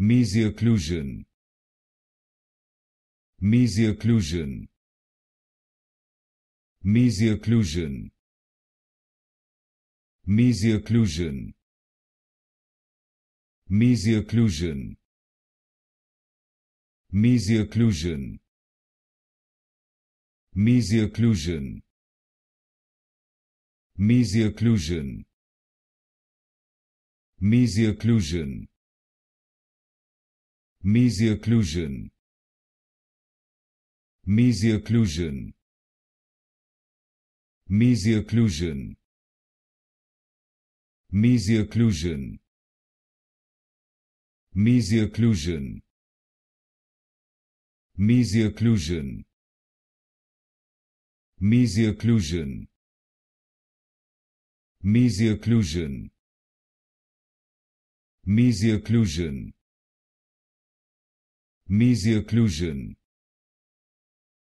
Mesioclusion. Mesioclusion. Mesioclusion. Mesioclusion. Mesioclusion. Mesioclusion. Mesioclusion. Mesioclusion. Mesioclusion. Mesial occlusion. Mesial occlusion. Mesial occlusion. Mesial occlusion. Mesial occlusion. Mesioclusion